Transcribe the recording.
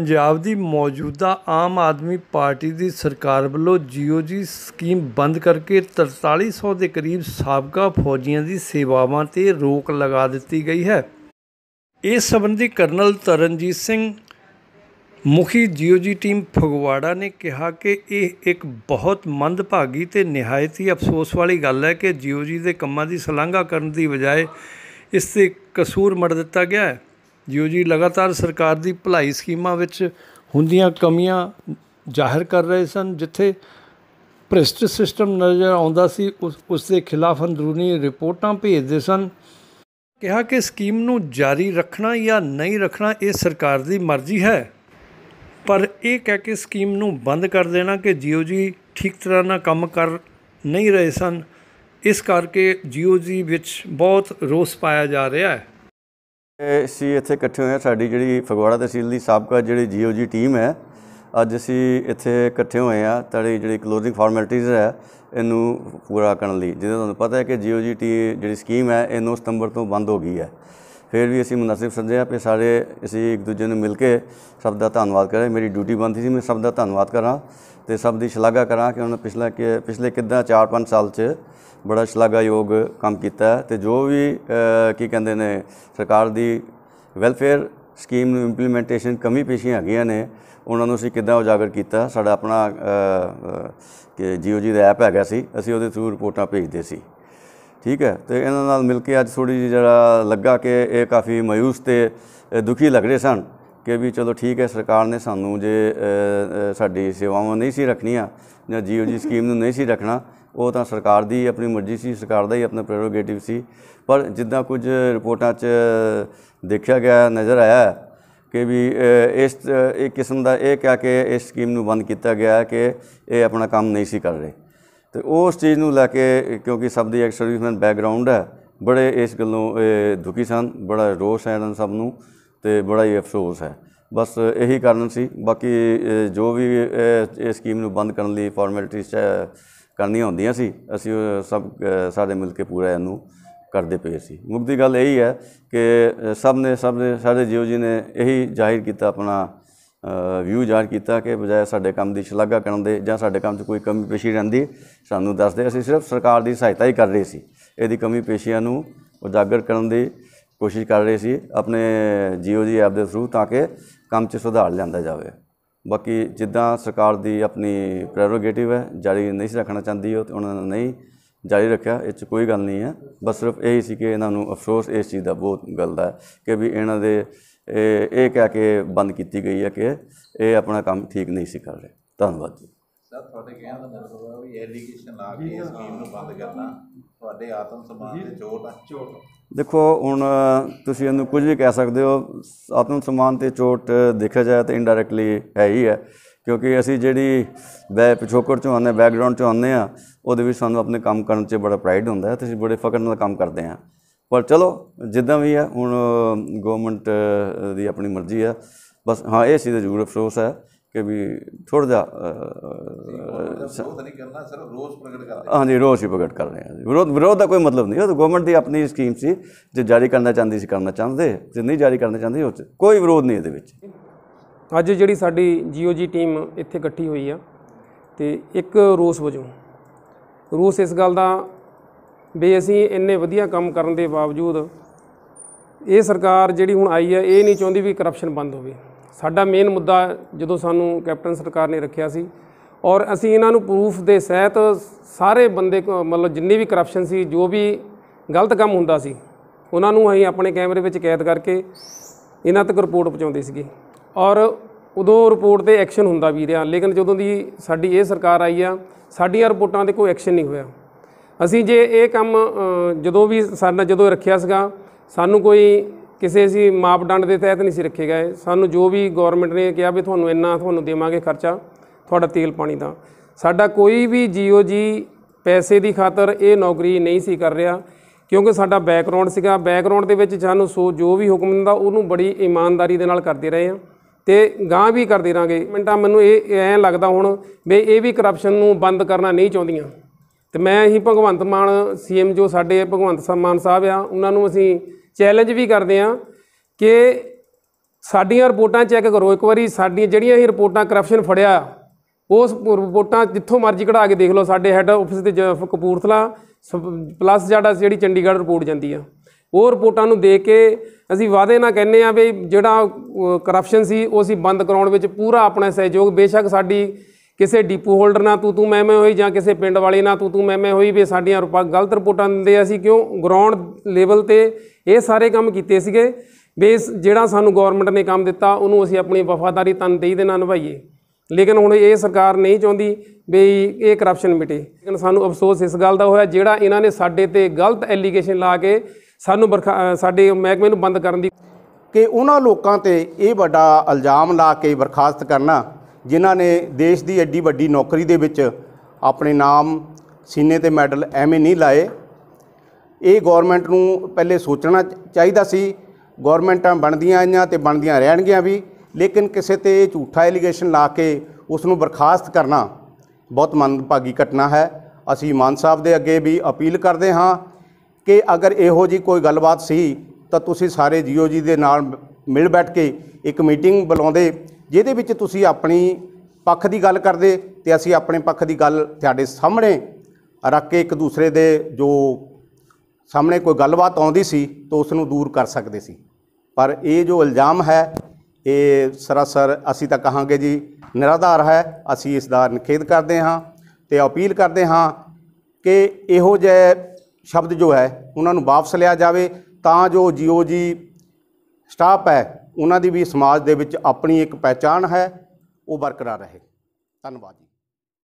ਪੰਜਾਬ ਦੀ ਮੌਜੂਦਾ ਆਮ ਆਦਮੀ ਪਾਰਟੀ ਦੀ ਸਰਕਾਰ ਵੱਲੋਂ ਜੀਓਜੀ ਸਕੀਮ ਬੰਦ ਕਰਕੇ 4300 ਦੇ ਕਰੀਬ ਸਾਬਕਾ ਫੌਜੀਆਂ ਦੀ ਸੇਵਾਵਾਂ ਤੇ ਰੋਕ ਲਗਾ ਦਿੱਤੀ ਗਈ ਹੈ ਇਸ ਸੰਬੰਧੀ ਕਰਨਲ ਤਰਨਜੀਤ ਸਿੰਘ ਮੁਖੀ ਜੀਓਜੀ ਟੀਮ ਫਗਵਾੜਾ ਨੇ ਕਿਹਾ ਕਿ ਇਹ ਇੱਕ ਬਹੁਤ ਮੰਦਭਾਗੀ ਤੇ ਨਿਹਾਇਤ ਹੀ ਅਫਸੋਸ ਵਾਲੀ ਗੱਲ ਹੈ ਕਿ ਜੀਓਜੀ ਦੇ ਕੰਮਾਂ ਦੀ ਸਲਾਘਾ ਕਰਨ ਦੀ ਬਜਾਏ ਇਸ ਤੇ ਕਸੂਰ ਮੜ ਦਿੱਤਾ ਗਿਆ ਹੈ ਜਿਉਂ ਜੀ ਲਗਾਤਾਰ ਸਰਕਾਰ ਦੀ ਭਲਾਈ ਸਕੀਮਾਂ ਵਿੱਚ ਹੁੰਦੀਆਂ ਕਮੀਆਂ ਜ਼ਾਹਿਰ ਕਰ ਰਹੇ ਸਨ ਜਿੱਥੇ ਭ੍ਰਿਸ਼ਟ ਸਿਸਟਮ ਨਜ਼ਰ ਆਉਂਦਾ ਸੀ ਉਸ ਉਸ ਦੇ ਖਿਲਾਫ ਅੰਦਰੂਨੀ ਰਿਪੋਰਟਾਂ ਭੇਜਦੇ ਸਨ ਕਿਹਾ ਕਿ ਸਕੀਮ ਨੂੰ ਜਾਰੀ ਰੱਖਣਾ ਜਾਂ ਨਹੀਂ ਰੱਖਣਾ ਇਹ ਸਰਕਾਰ ਦੀ ਮਰਜ਼ੀ ਹੈ ਪਰ ਇਹ ਕਹਿ ਕੇ ਸਕੀਮ ਨੂੰ ਬੰਦ ਕਰ ਦੇਣਾ ਕਿ ਜੀਓ ਜੀ ਠੀਕ ਤਰ੍ਹਾਂ ਨਾਲ ਕੰਮ ਕਰ ਨਹੀਂ ਰਹੇ ਸਨ ਇਸ ਕਰਕੇ ਜੀਓ ਜੀ ਵਿੱਚ ਬਹੁਤ ਰੋਸ ਪਾਇਆ ਜਾ ਰਿਹਾ ਹੈ ਅਸੀਂ ਇੱਥੇ ਇਕੱਠੇ ਹੋਏ ਆ ਸਾਡੀ ਜਿਹੜੀ ਫਗਵਾੜਾ ਤਹਿਸੀਲ ਦੀ ਸਾਬਕਾ ਜਿਹੜੀ ਜੀਓਜੀ ਟੀਮ ਹੈ ਅੱਜ ਅਸੀਂ ਇੱਥੇ ਇਕੱਠੇ ਹੋਏ ਆ ਤੜੀ ਜਿਹੜੀ ਕਲੋਜ਼ਿੰਗ ਫਾਰਮੈਲਿਟੀਜ਼ ਹੈ ਇਹਨੂੰ ਪੂਰਾ ਕਰਨ ਲਈ ਜਿਵੇਂ ਤੁਹਾਨੂੰ ਪਤਾ ਹੈ ਕਿ ਜੀਓਜੀ ਟੀ ਜਿਹੜੀ ਸਕੀਮ ਹੈ ਇਹ 9 ਸਤੰਬਰ ਤੋਂ ਬੰਦ ਹੋ ਗਈ ਹੈ ਫਿਰ ਵੀ ਅਸੀਂ ਮੁਨਾਸਿਬ ਸਮਝਿਆ ਕਿ ਸਾਰੇ ਅਸੀਂ ਇੱਕ ਦੂਜੇ ਨੂੰ ਮਿਲ ਕੇ ਸਭ ਦਾ ਧੰਨਵਾਦ ਕਰਾਂ ਮੇਰੀ ਡਿਊਟੀ ਬੰਦ ਸੀ ਮੈਂ ਸਭ ਦਾ ਧੰਨਵਾਦ ਕਰਾਂ ਤੇ ਸਭ ਦੀ ਸ਼ਲਾਘਾ ਕਰਾਂ ਕਿ ਉਹਨਾਂ ਪਿਛਲਾ ਪਿਛਲੇ ਕਿੰਨਾ 4-5 ਸਾਲ 'ਚ ਬੜਾ ਸ਼ਲਾਘਾਯੋਗ ਕੰਮ ਕੀਤਾ ਤੇ ਜੋ ਵੀ ਕੀ ਕਹਿੰਦੇ ਨੇ ਸਰਕਾਰ ਦੀ ਵੈਲਫੇਅਰ ਸਕੀਮ ਨੂੰ ਇੰਪਲੀਮੈਂਟੇਸ਼ਨ ਕਮੀ ਪੇਸ਼ੀਆਂ ਹੈਗੀਆਂ ਨੇ ਉਹਨਾਂ ਨੂੰ ਅਸੀਂ ਕਿੱਦਾਂ ਉਜਾਗਰ ਕੀਤਾ ਸਾਡਾ ਆਪਣਾ ਕਿ ਜੀਓਜੀ ਦਾ ਐਪ ਹੈਗਾ ਸੀ ਅਸੀਂ ਉਹਦੇ ਥਰੂ ਰਿਪੋਰਟਾਂ ਭੇਜਦੇ ਸੀ ਠੀਕ ਹੈ ਤੇ ਇਹਨਾਂ ਨਾਲ ਮਿਲ ਕੇ ਅੱਜ ਥੋੜੀ ਜਿਹੀ ਜਿਹੜਾ ਲੱਗਾ ਕਿ ਇਹ ਕਾਫੀ ਮਾਇੂਸ ਤੇ ਦੁਖੀ ਲੱਗ ਰਹੇ ਸਨ ਕਿ ਵੀ ਚਲੋ ਠੀਕ ਹੈ ਸਰਕਾਰ ਨੇ ਸਾਨੂੰ ਜੇ ਸਾਡੀ ਸੇਵਾਵਾਂ ਨਹੀਂ ਸੀ ਰੱਖਣੀਆਂ ਜਾਂ ਜੀਓਜੀ ਸਕੀਮ ਨੂੰ ਨਹੀਂ ਸੀ ਰੱਖਣਾ ਉਹ ਤਾਂ ਸਰਕਾਰ ਦੀ ਆਪਣੀ ਮਰਜ਼ੀ ਸੀ ਸਰਕਾਰ ਦਾ ਹੀ ਆਪਣਾ ਪ੍ਰੈਰੋਗੇਟਿਵ ਸੀ ਪਰ ਜਿੱਦਾਂ ਕੁਝ ਰਿਪੋਰਟਾਂ 'ਚ ਦੇਖਿਆ ਗਿਆ ਨਜ਼ਰ ਆਇਆ ਕਿ ਵੀ ਇਸ ਇੱਕ ਕਿਸਮ ਦਾ ਇਹ ਕਿਹਾ ਕਿ ਇਸ ਸਕੀਮ ਨੂੰ ਬੰਦ ਕੀਤਾ ਗਿਆ ਕਿ ਇਹ ਆਪਣਾ ਕੰਮ ਨਹੀਂ ਸੀ ਕਰ ਰਹੇ ਤੇ ਉਸ ਚੀਜ਼ ਨੂੰ ਲੈ ਕੇ ਕਿਉਂਕਿ ਸਭ ਦੀ ਇੱਕ ਸਰਵਿਸਮੈਨ ਬੈਕਗ੍ਰਾਉਂਡ ਹੈ ਬੜੇ ਇਸ ਗੱਲੋਂ ਦੁਖੀ ਸਨ ਬੜਾ ਰੋਸ ਹੈ ਇਹਨਾਂ ਸਭ ਨੂੰ ਤੇ ਬੜਾ ਹੀ ਅਫਸੋਸ ਹੈ ਬਸ ਇਹੀ ਕਾਰਨ ਸੀ ਬਾਕੀ ਜੋ ਵੀ ਇਸ ਸਕੀਮ ਨੂੰ ਬੰਦ ਕਰਨ ਲਈ ਫਾਰਮੈਲਿਟੀਜ਼ ਕਰਨੀਆਂ ਹੁੰਦੀਆਂ ਸੀ ਅਸੀਂ ਸਭ ਸਾਰੇ ਮਿਲ ਕੇ ਪੂਰਾ ਇਹਨੂੰ ਕਰਦੇ ਪਏ ਸੀ ਮੁਕਤੀ ਗੱਲ ਇਹੀ ਹੈ ਕਿ ਸਭ ਨੇ ਸਭ ਨੇ ਸਾਡੇ ਜੀਓ ਜੀ ਨੇ ਇਹੀ ਜ਼ਾਹਿਰ ਕੀਤਾ ਆਪਣਾ ਵਿਊ ਜ਼ਾਹਿਰ ਕੀਤਾ ਕਿ ਬਜਾਏ ਸਾਡੇ ਕੰਮ ਦੀ ਸ਼ਲਾਘਾ ਕਰਨ ਦੇ ਜਾਂ ਸਾਡੇ ਕੰਮ 'ਚ ਕੋਈ ਕਮੀ ਪੇਸ਼ੀ ਰਹਿੰਦੀ ਸਾਨੂੰ ਦੱਸਦੇ ਅਸੀਂ ਸਿਰਫ ਸਰਕਾਰ ਦੀ ਸਹਾਇਤਾ ਹੀ ਕਰ ਰਹੇ ਸੀ ਇਹਦੀ ਕਮੀ ਪੇਸ਼ੀਆਂ ਨੂੰ ਉਜਾਗਰ ਕਰਨ ਦੀ ਕੋਸ਼ਿਸ਼ ਕਰ ਰਹੇ ਸੀ ਆਪਣੇ ਜੀਓ ਜੀ ਐਪ ਦੇ ਥਰੂ ਤਾਂ ਕਿ ਕੰਮ 'ਚ ਸੁਧਾਰ ਲਿਆਂਦਾ ਜਾਵੇ ਬਾਕੀ ਜਿੱਦਾਂ ਸਰਕਾਰ ਦੀ ਆਪਣੀ ਪ੍ਰੈਰੋਗੇਟਿਵ ਹੈ ਜਾਰੀ ਨਹੀਂ ਰੱਖਣਾ ਚਾਹੁੰਦੀ ਉਹ ਤੇ ਉਹਨਾਂ ਨੇ ਨਹੀਂ ਜਾਰੀ ਰੱਖਿਆ ਇਹ ਚ ਕੋਈ ਗੱਲ ਨਹੀਂ ਹੈ ਬਸ ਸਿਰਫ ਇਹ ਹੀ ਸੀ ਕਿ ਇਹਨਾਂ ਨੂੰ ਅਫਸੋਸ ਇਸ ਚੀਜ਼ ਦਾ ਬਹੁਤ ਗੱਲ ਦਾ ਕਿ ਵੀ ਇਹਨਾਂ ਦੇ ਇਹ ਕਹਿ ਕੇ ਬੰਦ ਕੀਤੀ ਗਈ ਹੈ ਕਿ ਇਹ ਆਪਣਾ ਕੰਮ ਠੀਕ ਨਹੀਂ ਸੀ ਕਰ ਰਹੇ ਧੰਨਵਾਦ ਜੀ ਸਰ ਤੁਹਾਡੇ ਕਹਿਣ ਦਾ ਮਤਲਬ ਹੈ ਵੀ ਐਲੀਗੇਸ਼ਨ ਲਾ ਕੇ ਇਸ ਸਕੀਮ ਨੂੰ ਬੰਦ ਕਰਨਾ ਤੁਹਾਡੇ ਆਤਮ ਸਨਮਾਨ ਤੇ ਚੋਟ ਆ ਚੋਟ ਦੇਖੋ ਹੁਣ ਤੁਸੀਂ ਇਹਨੂੰ ਕੁਝ ਵੀ ਕਹਿ ਸਕਦੇ ਹੋ ਆਤਮ ਸਨਮਾਨ ਤੇ ਚੋਟ ਦੇਖਿਆ ਜਾਏ ਤਾਂ ਇਨਡਾਇਰੈਕਟਲੀ ਹੈ ਹੀ ਹੈ ਕਿਉਂਕਿ ਅਸੀਂ ਜਿਹੜੀ ਬੈ ਪਿਛੋਕਰ ਚੋਂ ਆਉਂਦੇ ਬੈਕਗ੍ਰਾਉਂਡ ਚੋਂ ਆਉਂਦੇ ਆ ਉਹਦੇ ਵਿੱਚ ਸਾਨੂੰ ਆਪਣੇ ਕੰਮ ਕਰਨ 'ਚ ਬੜਾ ਪ੍ਰਾਈਡ ਹੁੰਦਾ ਹੈ ਤੁਸੀਂ ਬੜੇ ਫਕਰ ਨਾਲ ਕੰਮ ਕਰਦੇ ਆ ਪਰ ਚਲੋ ਜਿੱਦਾਂ ਵੀ ਆ ਹੁਣ ਗਵਰਨਮੈਂਟ ਦੀ ਆਪਣੀ ਮਰਜ਼ੀ ਆ ਬਸ ਹਾਂ ਇਹ ਸੀ ਦਾ ਜ਼ਰੂਰ ਅਫਸੋਸ ਹੈ ਕਿ ਵੀ ਥੋੜਾ ਜਿਹਾ ਵਿਰੋਧ ਨਹੀਂ ਕਰਨਾ ਸਿਰਫ ਰੋਜ਼ ਪ੍ਰਗਟ ਕਰਦੇ ਹਾਂਜੀ ਰੋਜ਼ ਹੀ ਪ੍ਰਗਟ ਕਰ ਰਹੇ ਹਾਂ ਵਿਰੋਧ ਵਿਰੋਧ ਦਾ ਕੋਈ ਮਤਲਬ ਨਹੀਂ ਉਹ ਤਾਂ ਗਵਰਨਮੈਂਟ ਦੀ ਆਪਣੀ ਸਕੀਮ ਸੀ ਜੇ ਜਾਰੀ ਕਰਨਾ ਚਾਹੁੰਦੀ ਸੀ ਕਰਨਾ ਚਾਹੁੰਦੇ ਜੇ ਨਹੀਂ ਜਾਰੀ ਕਰਨਾ ਚਾਹੁੰਦੀ ਉਹ ਕੋਈ ਵਿਰੋਧ ਨਹੀਂ ਇਹਦੇ ਵਿੱਚ ਅੱਜ ਜਿਹੜੀ ਸਾਡੀ ਜੀਓਜੀ ਟੀਮ ਇੱਥੇ ਇਕੱਠੀ ਹੋਈ ਆ ਤੇ ਇੱਕ ਰੋਸ ਵਜੋਂ ਰੋਸ ਇਸ ਗੱਲ ਦਾ ਵੀ ਅਸੀਂ ਇੰਨੇ ਵਧੀਆ ਕੰਮ ਕਰਨ ਦੇ ਬਾਵਜੂਦ ਇਹ ਸਰਕਾਰ ਜਿਹੜੀ ਹੁਣ ਆਈ ਆ ਇਹ ਨਹੀਂ ਚਾਹੁੰਦੀ ਵੀ ਕਰਪਸ਼ਨ ਬੰਦ ਹੋਵੇ ਸਾਡਾ ਮੇਨ ਮੁੱਦਾ ਜਦੋਂ ਸਾਨੂੰ ਕੈਪਟਨ ਸਰਕਾਰ ਨੇ ਰੱਖਿਆ ਸੀ ਔਰ ਅਸੀਂ ਇਹਨਾਂ ਨੂੰ ਪ੍ਰੂਫ ਦੇ ਸਹਿਤ ਸਾਰੇ ਬੰਦੇ ਮਤਲਬ ਜਿੰਨੀ ਵੀ ਕਰਪਸ਼ਨ ਸੀ ਜੋ ਵੀ ਗਲਤ ਕੰਮ ਹੁੰਦਾ ਸੀ ਉਹਨਾਂ ਨੂੰ ਅਸੀਂ ਆਪਣੇ ਕੈਮਰੇ ਵਿੱਚ ਕੈਦ ਕਰਕੇ ਇਹਨਾਂ ਤੱਕ ਰਿਪੋਰਟ ਪਹੁੰਚਾਉਂਦੇ ਸੀਗੇ ਔਰ ਉਦੋਂ ਰਿਪੋਰਟ ਤੇ ਐਕਸ਼ਨ ਹੁੰਦਾ ਵੀ ਰਿਹਾ ਲੇਕਿਨ ਜਦੋਂ ਦੀ ਸਾਡੀ ਇਹ ਸਰਕਾਰ ਆਈ ਆ ਸਾਡੀਆਂ ਰਿਪੋਰਟਾਂ ਤੇ ਕੋਈ ਐਕਸ਼ਨ ਨਹੀਂ ਹੋਇਆ ਅਸੀਂ ਜੇ ਇਹ ਕੰਮ ਜਦੋਂ ਵੀ ਸਾਡਾ ਜਦੋਂ ਰੱਖਿਆ ਸੀਗਾ ਸਾਨੂੰ ਕੋਈ ਕਿਸੇ ਅਸੀਂ ਮਾਪਦੰਡ ਦੇ ਤਹਿਤ ਨਹੀਂ ਸੀ ਰੱਖੇ ਗਏ ਸਾਨੂੰ ਜੋ ਵੀ ਗਵਰਨਮੈਂਟ ਨੇ ਕਿਹਾ ਵੀ ਤੁਹਾਨੂੰ ਇੰਨਾ ਤੁਹਾਨੂੰ ਦੇਵਾਂਗੇ ਖਰਚਾ ਤੁਹਾਡਾ ਤੇਲ ਪਾਣੀ ਦਾ ਸਾਡਾ ਕੋਈ ਵੀ ਜੀਓਜੀ ਪੈਸੇ ਦੀ ਖਾਤਰ ਇਹ ਨੌਕਰੀ ਨਹੀਂ ਸੀ ਕਰ ਰਿਹਾ ਕਿਉਂਕਿ ਸਾਡਾ ਬੈਕਗ੍ਰਾਉਂਡ ਸੀਗਾ ਬੈਕਗ੍ਰਾਉਂਡ ਦੇ ਵਿੱਚ ਸਾਨੂੰ ਸੋ ਜੋ ਵੀ ਹੁਕਮ ਦਿੰਦਾ ਉਹਨੂੰ ਬੜੀ ਇਮਾਨਦਾਰੀ ਦੇ ਨਾਲ ਕਰਦੇ ਰਹੇ ਆ ਤੇ ਗਾਂ ਵੀ ਕਰਦੇ ਰਾਂਗੇ ਮਿੰਟਾਂ ਮੈਨੂੰ ਇਹ ਐ ਲੱਗਦਾ ਹੁਣ ਵੀ ਇਹ ਵੀ ਕਰਪਸ਼ਨ ਨੂੰ ਬੰਦ ਕਰਨਾ ਨਹੀਂ ਚਾਹੁੰਦੀਆਂ ਤੇ ਮੈਂ ਹੀ ਭਗਵੰਤ ਮਾਨ ਸੀਐਮ ਜੋ ਸਾਡੇ ਭਗਵੰਤ ਮਾਨ ਸਾਹਿਬ ਆ ਉਹਨਾਂ ਨੂੰ ਅਸੀਂ ਚੈਲੰਜ ਵੀ ਕਰਦੇ ਆ ਕਿ ਸਾਡੀਆਂ ਰਿਪੋਰਟਾਂ ਚੈੱਕ ਕਰੋ ਇੱਕ ਵਾਰੀ ਸਾਡੀਆਂ ਜਿਹੜੀਆਂ ਹੀ ਰਿਪੋਰਟਾਂ ਕਰਪਸ਼ਨ ਫੜਿਆ ਉਸ ਰਿਪੋਰਟਾਂ ਜਿੱਥੋਂ ਮਰਜ਼ੀ ਕਢਾ ਕੇ ਦੇਖ ਲਓ ਸਾਡੇ ਹੈੱਡ ਆਫਿਸ ਤੇ ਕਪੂਰਥਲਾ ਪਲੱਸ ਜਿਹੜਾ ਜਿਹੜੀ ਚੰਡੀਗੜ੍ਹ ਰਿਪੋਰਟ ਜਾਂਦੀ ਆ ਉਹ ਰਿਪੋਰਟਾਂ ਨੂੰ ਦੇਖ ਕੇ ਅਸੀਂ ਵਾਅਦੇ ਨਾਲ ਕਹਿੰਨੇ ਆ ਵੀ ਜਿਹੜਾ ਕਰਪਸ਼ਨ ਸੀ ਉਹ ਅਸੀਂ ਬੰਦ ਕਰਾਉਣ ਵਿੱਚ ਪੂਰਾ ਆਪਣਾ ਸਹਿਯੋਗ ਬੇਸ਼ੱਕ ਸਾਡੀ ਕਿਸੇ ਡਿਪੂ ਹੋਲਡਰ ਨਾਲ ਤੂੰ ਤੂੰ ਮੈਂ ਮੈਂ ਹੋਈ ਜਾਂ ਕਿਸੇ ਪਿੰਡ ਵਾਲੇ ਨਾਲ ਤੂੰ ਤੂੰ ਮੈਂ ਮੈਂ ਹੋਈ ਵੀ ਸਾਡੀਆਂ ਰੁਪਾ ਗਲਤ ਰਿਪੋਰਟਾਂ ਦਿੰਦੇ ਆ ਸੀ ਕਿਉਂ ਗਰਾਊਂਡ ਲੈਵਲ ਤੇ ਇਹ ਸਾਰੇ ਕੰਮ ਕੀਤੇ ਸੀਗੇ ਵੀ ਜਿਹੜਾ ਸਾਨੂੰ ਗਵਰਨਮੈਂਟ ਨੇ ਕੰਮ ਦਿੱਤਾ ਉਹਨੂੰ ਅਸੀਂ ਆਪਣੀ ਵਫਾਦਾਰੀ ਤਨ ਦੇਈ ਦੇ ਨਾਲ ਨਿਭਾਈਏ ਲੇਕਿਨ ਹੁਣ ਇਹ ਸਰਕਾਰ ਨਹੀਂ ਚਾਹੁੰਦੀ ਵੀ ਇਹ ਕਰਪਸ਼ਨ ਮਿਟੇ ਲੇਕਿਨ ਸਾਨੂੰ ਅਫਸੋਸ ਇਸ ਗੱਲ ਦਾ ਹੋਇਆ ਜਿਹੜਾ ਇਹਨਾਂ ਨੇ ਸਾਡੇ ਤੇ ਗਲਤ ਐਲੀਗੇਸ਼ਨ ਲਾ ਕੇ ਸਾਨੂੰ ਸਾਡੇ ਮਹਿਕਮੇ ਨੂੰ ਬੰਦ ਕਰਨ ਦੀ ਕਿ ਉਹਨਾਂ ਲੋਕਾਂ ਤੇ ਇਹ ਵੱਡਾ ਇਲਜ਼ਾਮ ਲਾ ਕੇ ਬਰਖਾਸਤ ਕਰਨਾ ਜਿਨ੍ਹਾਂ ਨੇ ਦੇਸ਼ ਦੀ ਐਡੀ ਵੱਡੀ ਨੌਕਰੀ ਦੇ ਵਿੱਚ ਆਪਣੇ ਨਾਮ ਸੀਨੇ ਤੇ ਮੈਡਲ ਐਵੇਂ ਨਹੀਂ ਲਾਏ ਇਹ ਗਵਰਨਮੈਂਟ ਨੂੰ ਪਹਿਲੇ ਸੋਚਣਾ ਚਾਹੀਦਾ ਸੀ ਗਵਰਨਮੈਂਟਾਂ ਬਣਦੀਆਂ ਆਈਆਂ ਤੇ ਬਣਦੀਆਂ ਰਹਿਣਗੀਆਂ ਵੀ ਲੇਕਿਨ ਕਿਸੇ ਤੇ ਝੂਠਾ ਐਲੀਗੇਸ਼ਨ ਲਾ ਕੇ ਉਸ ਨੂੰ ਬਰਖਾਸਤ ਕਰਨਾ ਬਹੁਤ ਮੰਦਭਾਗੀ ਘਟਨਾ ਹੈ ਅਸੀਂ ਮਾਨ ਸਾਹਿਬ ਦੇ ਅੱਗੇ ਵੀ ਅਪੀਲ ਕਰਦੇ ਹਾਂ ਕਿ ਅਗਰ ਇਹੋ ਜੀ ਕੋਈ ਗੱਲਬਾਤ ਸੀ ਤਾਂ ਤੁਸੀਂ ਸਾਰੇ ਜੀਓ ਜੀ ਦੇ ਨਾਲ ਮਿਲ ਬੈਠ ਕੇ ਇੱਕ ਮੀਟਿੰਗ ਬੁਲਾਉਂਦੇ ਜਿਹਦੇ ਵਿੱਚ ਤੁਸੀਂ ਆਪਣੀ ਪੱਖ ਦੀ ਗੱਲ ਕਰਦੇ ਤੇ ਅਸੀਂ ਆਪਣੇ ਪੱਖ ਦੀ ਗੱਲ ਤੁਹਾਡੇ ਸਾਹਮਣੇ ਰੱਖ ਕੇ ਇੱਕ ਦੂਸਰੇ ਦੇ ਜੋ ਸਾਹਮਣੇ ਕੋਈ ਗੱਲਬਾਤ ਆਉਂਦੀ ਸੀ ਤਾਂ ਉਸ ਨੂੰ ਦੂਰ ਕਰ ਸਕਦੇ ਸੀ ਪਰ ਇਹ ਜੋ ਇਲਜ਼ਾਮ ਹੈ ਇਹ ਸਰਾਸਰ ਅਸੀਂ ਤਾਂ ਕਹਾਂਗੇ ਜੀ ਨਿਰਾਧਾਰ ਹੈ ਅਸੀਂ ਇਸ ਦਾ ਨਿਖੇਧ ਕਰਦੇ ਹਾਂ ਤੇ ਅਪੀਲ ਕਰਦੇ ਹਾਂ ਕਿ ਇਹੋ ਜਿਹੇ ਸ਼ਬਦ ਜੋ ਹੈ ਉਹਨਾਂ ਨੂੰ ਵਾਪਸ ਲਿਆ ਜਾਵੇ ਤਾਂ ਜੋ ਜੀਓ ਜੀ ਸਟਾਫ ਹੈ ਉਹਨਾਂ ਦੀ ਵੀ ਸਮਾਜ ਦੇ ਵਿੱਚ ਆਪਣੀ ਇੱਕ ਪਹਿਚਾਣ ਹੈ ਉਹ ਬਰਕਰਾਰ ਰਹੇ ਧੰਨਵਾਦ ਜੀ